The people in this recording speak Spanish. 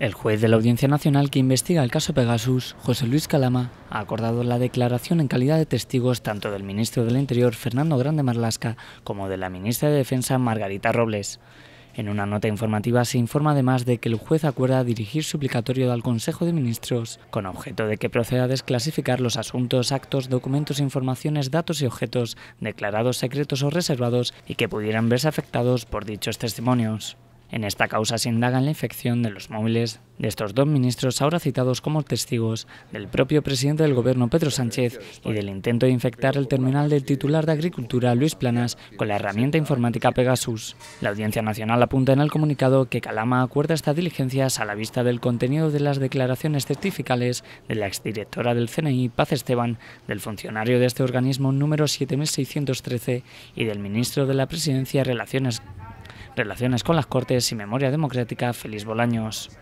El juez de la Audiencia Nacional que investiga el caso Pegasus, José Luis Calama, ha acordado la declaración en calidad de testigos tanto del ministro del Interior, Fernando Grande Marlasca, como de la ministra de Defensa, Margarita Robles. En una nota informativa se informa además de que el juez acuerda dirigir suplicatorio al Consejo de Ministros con objeto de que proceda a desclasificar los asuntos, actos, documentos, informaciones, datos y objetos declarados secretos o reservados y que pudieran verse afectados por dichos testimonios. En esta causa se indaga en la infección de los móviles de estos dos ministros ahora citados como testigos del propio presidente del gobierno Pedro Sánchez y del intento de infectar el terminal del titular de Agricultura Luis Planas con la herramienta informática Pegasus. La Audiencia Nacional apunta en el comunicado que Calama acuerda estas diligencias a la vista del contenido de las declaraciones certificales de la exdirectora del CNI Paz Esteban, del funcionario de este organismo número 7613 y del ministro de la Presidencia Relaciones Relaciones con las Cortes y Memoria Democrática, Feliz Bolaños.